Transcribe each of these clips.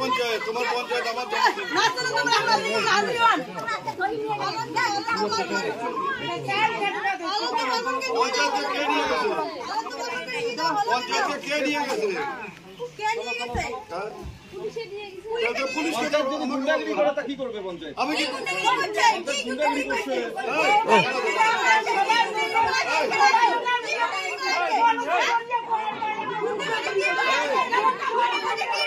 পঞ্চায়েত তোমার পঞ্চায়েত আমার পঞ্চায়েত কে নিয়ে গেছে কে নিয়ে গেছে আমি কি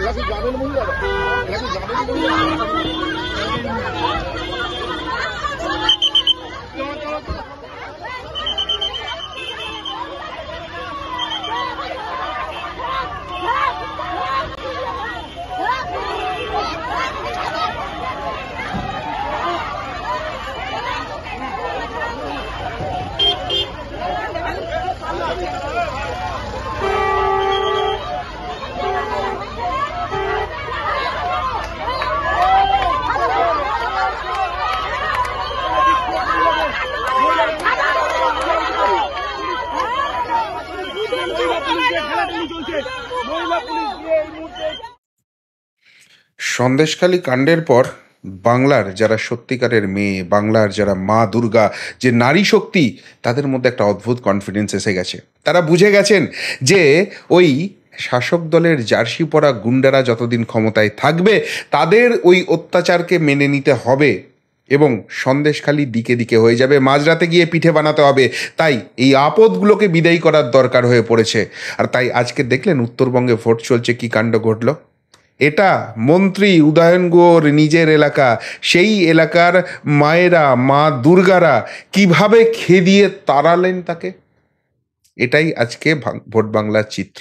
Lagu jalan mulu ada. Sandeshkhali কাণ্ডের পর বাংলার যারা সত্যিকারের মেয়ে বাংলার যারা মা দুর্গা যে নারী শক্তি তাদের মধ্যে একটা অদ্ভুত কনফিডেন্স এসে গেছে তারা বুঝে গেছেন যে ওই শাসক দলের জার্সি পরা গুন্ডারা যতদিন ক্ষমতায় থাকবে তাদের ওই অত্যাচারকে মেনে নিতে হবে এবং সন্দেশখালি দিকে দিকে হয়ে যাবে মাঝরাতে গিয়ে পিঠে বানাতে হবে তাই এই আপদগুলোকে বিদায়ী করার দরকার হয়ে পড়েছে আর তাই আজকে দেখলেন উত্তরবঙ্গে ভোট চলছে কী কাণ্ড ঘটলো এটা মন্ত্রী উদয়ন নিজের এলাকা সেই এলাকার মায়েরা মা দুর্গারা কিভাবে খেদিয়ে তাড়ালেন তাকে এটাই আজকে ভোট বাংলার চিত্র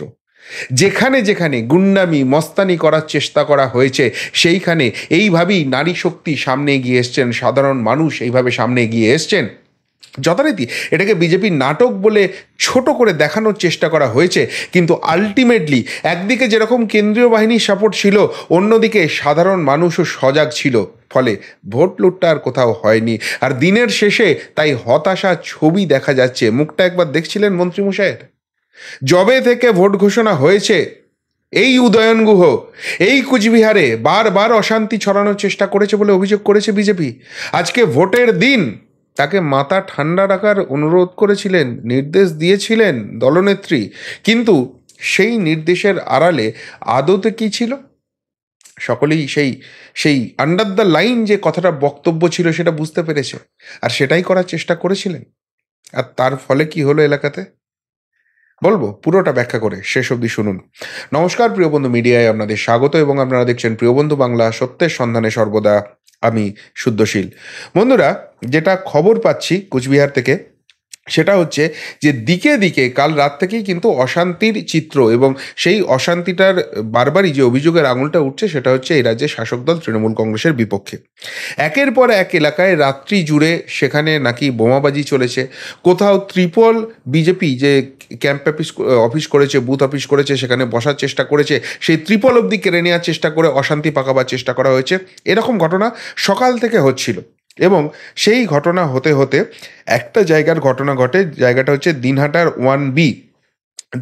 যেখানে যেখানে গুন্ডামি মস্তানি করার চেষ্টা করা হয়েছে সেইখানে এইভাবেই নারী শক্তি সামনে এগিয়ে এসছেন সাধারণ মানুষ এইভাবে সামনে এগিয়ে এসছেন যথারীতি এটাকে বিজেপি নাটক বলে ছোট করে দেখানোর চেষ্টা করা হয়েছে কিন্তু আলটিমেটলি একদিকে যেরকম কেন্দ্রীয় বাহিনীর সাপোর্ট ছিল অন্যদিকে সাধারণ মানুষও সজাগ ছিল ফলে ভোট লুটটা আর কোথাও হয়নি আর দিনের শেষে তাই হতাশা ছবি দেখা যাচ্ছে মুখটা একবার দেখছিলেন মন্ত্রীমশাইয়ের জবে থেকে ভোট ঘোষণা হয়েছে এই উদয়ন গুহ এই কুচবিহারে বারবার অশান্তি ছড়ানোর চেষ্টা করেছে বলে অভিযোগ করেছে বিজেপি আজকে ভোটের দিন তাকে মাথা ঠান্ডা রাখার অনুরোধ করেছিলেন নির্দেশ দিয়েছিলেন দলনেত্রী কিন্তু সেই নির্দেশের আড়ালে আদতে কী ছিল সকলেই সেই সেই আন্ডার দ্য লাইন যে কথাটা বক্তব্য ছিল সেটা বুঝতে পেরেছে আর সেটাই করার চেষ্টা করেছিলেন আর তার ফলে কি হলো এলাকাতে বলবো পুরোটা ব্যাখ্যা করে শেষ অবধি শুনুন নমস্কার প্রিয় বন্ধু মিডিয়ায় আপনাদের স্বাগত এবং আপনারা দেখছেন প্রিয় বন্ধু বাংলা সত্যের সন্ধানে সর্বদা আমি শুদ্ধশীল বন্ধুরা যেটা খবর পাচ্ছি কুচবিহার থেকে সেটা হচ্ছে যে দিকে দিকে কাল রাত থেকেই কিন্তু অশান্তির চিত্র এবং সেই অশান্তিটার বারবারই যে অভিযোগের আঙুলটা উঠছে সেটা হচ্ছে এই রাজ্যের শাসক দল তৃণমূল কংগ্রেসের বিপক্ষে একের পর এক এলাকায় রাত্রি জুড়ে সেখানে নাকি বোমাবাজি চলেছে কোথাও ত্রিপল বিজেপি যে ক্যাম্প অফিস অফিস করেছে বুথ অফিস করেছে সেখানে বসার চেষ্টা করেছে সেই ত্রিপল অবধি কেড়ে নেওয়ার চেষ্টা করে অশান্তি পাকাবার চেষ্টা করা হয়েছে এরকম ঘটনা সকাল থেকে হচ্ছিল এবং সেই ঘটনা হতে হতে একটা জায়গার ঘটনা ঘটে জায়গাটা হচ্ছে দিনহাটার ওয়ান বি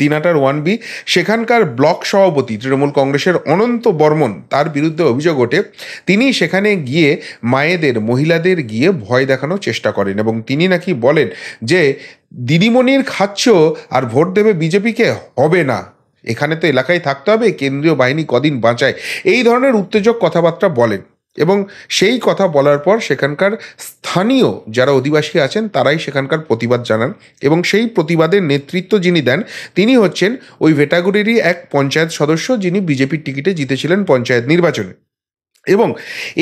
দিনাটার ওয়ান বি সেখানকার ব্লক সভাপতি তৃণমূল কংগ্রেসের অনন্ত বর্মন তার বিরুদ্ধে অভিযোগ ওঠে তিনি সেখানে গিয়ে মায়েদের মহিলাদের গিয়ে ভয় দেখানোর চেষ্টা করেন এবং তিনি নাকি বলেন যে দিদিমণির খাচ্ছ আর ভোট দেবে বিজেপিকে হবে না এখানে তো এলাকায় থাকতে হবে কেন্দ্রীয় বাহিনী কদিন বাঁচায় এই ধরনের উত্তেজক কথাবার্তা বলেন এবং সেই কথা বলার পর সেখানকার স্থানীয় যারা অধিবাসী আছেন তারাই সেখানকার প্রতিবাদ জানান এবং সেই প্রতিবাদের নেতৃত্ব যিনি দেন তিনি হচ্ছেন ওই ভেটাগুড়িরই এক পঞ্চায়েত সদস্য যিনি বিজেপির টিকিটে জিতেছিলেন পঞ্চায়েত নির্বাচনে এবং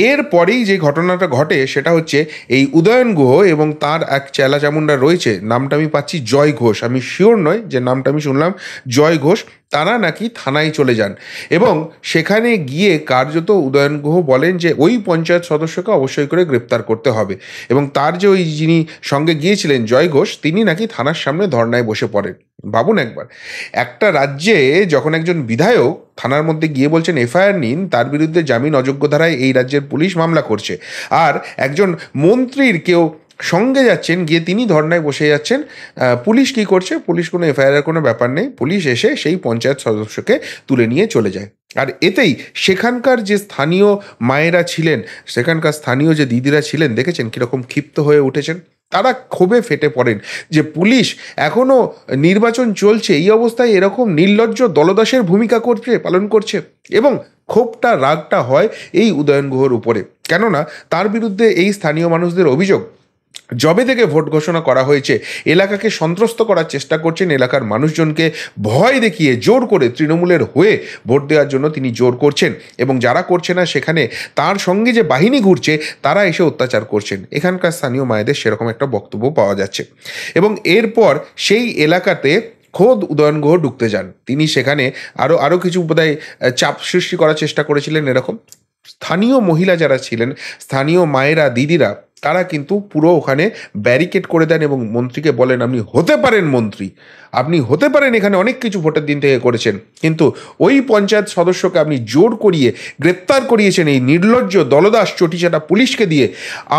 এর পরেই যে ঘটনাটা ঘটে সেটা হচ্ছে এই উদয়ন গুহ এবং তার এক চেলা চামুন্ডা রয়েছে নামটা আমি পাচ্ছি জয় ঘোষ আমি শিওর নয় যে নামটা আমি শুনলাম জয় ঘোষ তারা নাকি থানায় চলে যান এবং সেখানে গিয়ে কার্যত উদয়ন গুহ বলেন যে ওই পঞ্চায়েত সদস্যকে অবশ্যই করে গ্রেপ্তার করতে হবে এবং তার যে ওই যিনি সঙ্গে গিয়েছিলেন জয় ঘোষ তিনি নাকি থানার সামনে ধর্নায় বসে পড়েন ভাবুন একবার একটা রাজ্যে যখন একজন বিধায়ক থানার মধ্যে গিয়ে বলছেন এফআইআর নিন তার বিরুদ্ধে জামিন অযোগ্য ধারায় এই রাজ্যের পুলিশ মামলা করছে আর একজন মন্ত্রীর কেউ সঙ্গে যাচ্ছেন গিয়ে তিনি ধর্নায় বসে যাচ্ছেন পুলিশ কি করছে পুলিশ কোনো এফআইআর কোনো ব্যাপার নেই পুলিশ এসে সেই পঞ্চায়েত সদস্যকে তুলে নিয়ে চলে যায় আর এতেই সেখানকার যে স্থানীয় মায়েরা ছিলেন সেখানকার স্থানীয় যে দিদিরা ছিলেন দেখেছেন কীরকম ক্ষিপ্ত হয়ে উঠেছেন তারা ক্ষোভে ফেটে পড়েন যে পুলিশ এখনও নির্বাচন চলছে এই অবস্থায় এরকম নির্লজ্জ দলদাসের ভূমিকা করছে পালন করছে এবং ক্ষোভটা রাগটা হয় এই উদয়ন গুহর উপরে কেননা তার বিরুদ্ধে এই স্থানীয় মানুষদের অভিযোগ জবে থেকে ভোট ঘোষণা করা হয়েছে এলাকাকে সন্ত্রস্ত করার চেষ্টা করছেন এলাকার মানুষজনকে ভয় দেখিয়ে জোর করে তৃণমূলের হয়ে ভোট দেওয়ার জন্য তিনি জোর করছেন এবং যারা করছে না সেখানে তার সঙ্গে যে বাহিনী ঘুরছে তারা এসে অত্যাচার করছেন এখানকার স্থানীয় মায়েদের সেরকম একটা বক্তব্য পাওয়া যাচ্ছে এবং এরপর সেই এলাকাতে খোদ উদয়ন গুহ ঢুকতে যান তিনি সেখানে আরও আরও কিছু বোধহয় চাপ সৃষ্টি করার চেষ্টা করেছিলেন এরকম স্থানীয় মহিলা যারা ছিলেন স্থানীয় মায়েরা দিদিরা তারা কিন্তু পুরো ওখানে ব্যারিকেড করে দেন এবং মন্ত্রীকে বলেন আপনি হতে পারেন মন্ত্রী আপনি হতে পারেন এখানে অনেক কিছু ভোটের দিন থেকে করেছেন কিন্তু ওই পঞ্চায়েত সদস্যকে আপনি জোর করিয়ে গ্রেপ্তার করিয়েছেন এই নির্লজ্জ দলদাস চটিচাটা পুলিশকে দিয়ে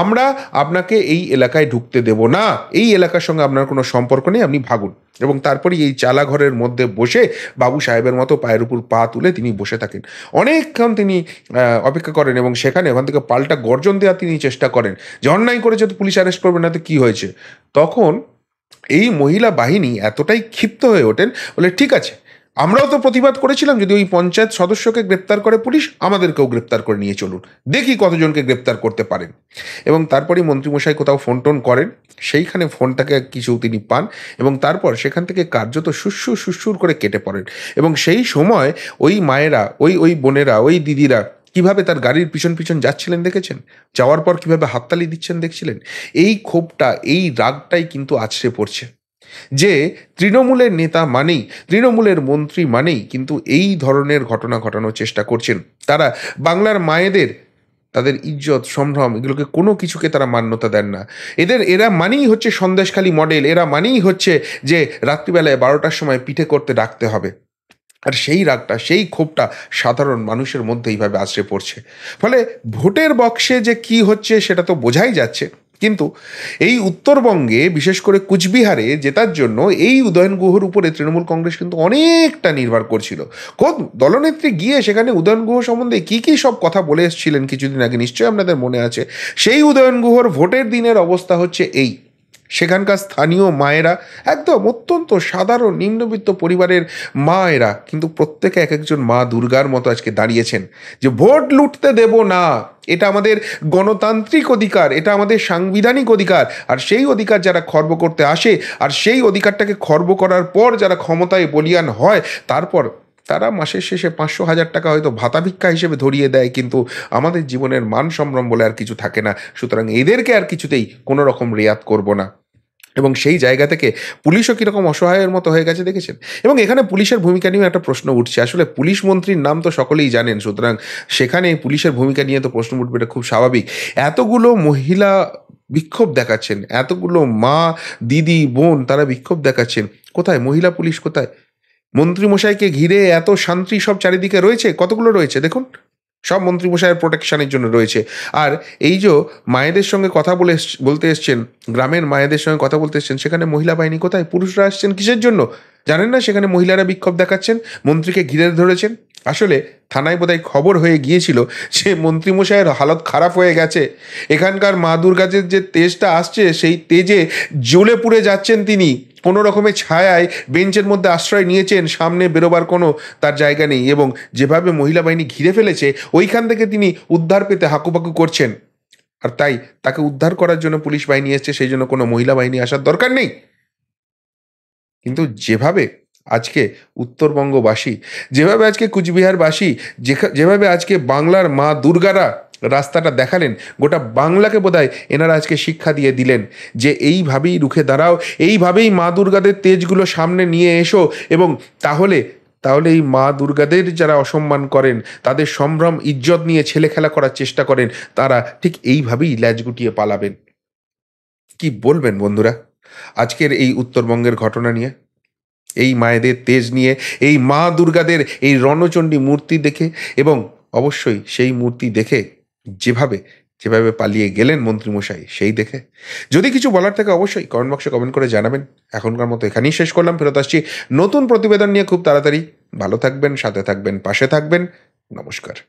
আমরা আপনাকে এই এলাকায় ঢুকতে দেব না এই এলাকার সঙ্গে আপনার কোনো সম্পর্ক নেই আপনি ভাগুন এবং তারপরে এই চালাঘরের মধ্যে বসে বাবু সাহেবের মতো পায়ের উপর পা তুলে তিনি বসে থাকেন অনেকক্ষণ তিনি অপেক্ষা করেন এবং সেখানে ওখান থেকে পাল্টা গর্জন দেওয়ার তিনি চেষ্টা করেন যে অন্যায় করেছে তো পুলিশ অ্যারেস্ট করবে না তো কী হয়েছে তখন এই মহিলা বাহিনী এতটাই ক্ষিপ্ত হয়ে ওঠেন বলে ঠিক আছে আমরাও তো প্রতিবাদ করেছিলাম যদি ওই পঞ্চায়েত সদস্যকে গ্রেপ্তার করে পুলিশ আমাদেরকেও গ্রেপ্তার করে নিয়ে চলুন দেখি কতজনকে গ্রেপ্তার করতে পারেন এবং তারপরে মন্ত্রীমশাই কোথাও ফোন টোন করেন সেইখানে ফোনটাকে কিছু তিনি পান এবং তারপর সেখান থেকে কার্যত সুসুর সুসুর করে কেটে পড়েন এবং সেই সময় ওই মায়েরা ওই ওই বোনেরা ওই দিদিরা কিভাবে তার গাড়ির পিছন পিছন যাচ্ছিলেন দেখেছেন যাওয়ার পর কিভাবে হাততালি দিচ্ছেন দেখছিলেন এই ক্ষোভটা এই রাগটাই কিন্তু আছড়ে পড়ছে যে তৃণমূলের নেতা মানেই তৃণমূলের মন্ত্রী মানেই কিন্তু এই ধরনের ঘটনা ঘটানোর চেষ্টা করছেন তারা বাংলার মায়েদের তাদের ইজ্জত সম্ভ্রম এগুলোকে কোনো কিছুকে তারা মান্যতা দেন না এদের এরা মানেই হচ্ছে সন্দেশখালী মডেল এরা মানেই হচ্ছে যে রাত্রিবেলায় বারোটার সময় পিঠে করতে ডাকতে হবে আর সেই রাগটা সেই ক্ষোভটা সাধারণ মানুষের মধ্যে এইভাবে আশ্রে পড়ছে ফলে ভোটের বক্সে যে কি হচ্ছে সেটা তো বোঝাই যাচ্ছে কিন্তু এই উত্তরবঙ্গে বিশেষ করে কুচবিহারে জেতার জন্য এই উদয়ন গুহর উপরে তৃণমূল কংগ্রেস কিন্তু অনেকটা নির্ভর করছিল কোন দলনেত্রী গিয়ে সেখানে উদয়ন গুহ সম্বন্ধে কী কী সব কথা বলে এসেছিলেন কিছুদিন আগে নিশ্চয়ই আপনাদের মনে আছে সেই উদয়ন গুহর ভোটের দিনের অবস্থা হচ্ছে এই সেখানকার স্থানীয় মায়েরা একদম অত্যন্ত সাধারণ নিম্নবিত্ত পরিবারের মায়েরা কিন্তু প্রত্যেকে এক একজন মা দুর্গার মতো আজকে দাঁড়িয়েছেন যে ভোট লুটতে দেব না এটা আমাদের গণতান্ত্রিক অধিকার এটা আমাদের সাংবিধানিক অধিকার আর সেই অধিকার যারা খর্ব করতে আসে আর সেই অধিকারটাকে খর্ব করার পর যারা ক্ষমতায় বলিয়ান হয় তারপর তারা মাসের শেষে পাঁচশো হাজার টাকা হয়তো ভাতা ভিক্ষা হিসেবে ধরিয়ে দেয় কিন্তু আমাদের জীবনের মান সম্ভ্রম বলে আর কিছু থাকে না সুতরাং এদেরকে আর কিছুতেই কোনো রকম রেয়াত করব না এবং সেই জায়গা থেকে পুলিশও কীরকম অসহায়ের মতো হয়ে গেছে দেখেছেন এবং এখানে পুলিশের ভূমিকা নিয়েও একটা প্রশ্ন উঠছে আসলে পুলিশ মন্ত্রীর নাম তো সকলেই জানেন সুতরাং সেখানে পুলিশের ভূমিকা নিয়ে তো প্রশ্ন উঠবে এটা খুব স্বাভাবিক এতগুলো মহিলা বিক্ষোভ দেখাচ্ছেন এতগুলো মা দিদি বোন তারা বিক্ষোভ দেখাচ্ছেন কোথায় মহিলা পুলিশ কোথায় মন্ত্রীমশাইকে ঘিরে এত শান্তি সব চারিদিকে রয়েছে কতগুলো রয়েছে দেখুন সব মন্ত্রীমশাইয়ের প্রোটেকশনের জন্য রয়েছে আর এই যে মায়েদের সঙ্গে কথা বলে বলতে এসছেন গ্রামের মায়েদের সঙ্গে কথা বলতে এসছেন সেখানে মহিলা বাহিনী কোথায় পুরুষরা আসছেন কিসের জন্য জানেন না সেখানে মহিলারা বিক্ষোভ দেখাচ্ছেন মন্ত্রীকে ঘিরে ধরেছেন আসলে থানায় বোধহয় খবর হয়ে গিয়েছিল যে মন্ত্রীমশাইয়ের হালত খারাপ হয়ে গেছে এখানকার মা দুর্গাজের যে তেজটা আসছে সেই তেজে জ্বলে পুড়ে যাচ্ছেন তিনি কোনো রকমের ছায়ায় বেঞ্চের মধ্যে আশ্রয় নিয়েছেন সামনে বেরোবার কোনো তার জায়গা নেই এবং যেভাবে মহিলা বাহিনী ঘিরে ফেলেছে ওইখান থেকে তিনি উদ্ধার পেতে হাকুপাকু করছেন আর তাই তাকে উদ্ধার করার জন্য পুলিশ বাহিনী এসছে সেই জন্য কোনো মহিলা বাহিনী আসার দরকার নেই কিন্তু যেভাবে আজকে উত্তরবঙ্গবাসী যেভাবে আজকে কুচবিহারবাসী যেভাবে আজকে বাংলার মা দুর্গারা রাস্তাটা দেখালেন গোটা বাংলাকে বোধহয় এনারা আজকে শিক্ষা দিয়ে দিলেন যে এইভাবেই রুখে দাঁড়াও এইভাবেই মা দুর্গাদের তেজগুলো সামনে নিয়ে এসো এবং তাহলে তাহলে এই মা দুর্গাদের যারা অসম্মান করেন তাদের সম্ভ্রম ইজ্জত নিয়ে ছেলে খেলা করার চেষ্টা করেন তারা ঠিক এইভাবেই ল্যাজ গুটিয়ে পালাবেন কি বলবেন বন্ধুরা আজকের এই উত্তরবঙ্গের ঘটনা নিয়ে এই মায়েদের তেজ নিয়ে এই মা দুর্গাদের এই রণচণ্ডী মূর্তি দেখে এবং অবশ্যই সেই মূর্তি দেখে যেভাবে যেভাবে পালিয়ে গেলেন মন্ত্রীমশাই সেই দেখে যদি কিছু বলার থাকে অবশ্যই কমেন্ট বক্সে কমেন্ট করে জানাবেন এখনকার মতো এখানেই শেষ করলাম ফেরত আসছি নতুন প্রতিবেদন নিয়ে খুব তাড়াতাড়ি ভালো থাকবেন সাথে থাকবেন পাশে থাকবেন নমস্কার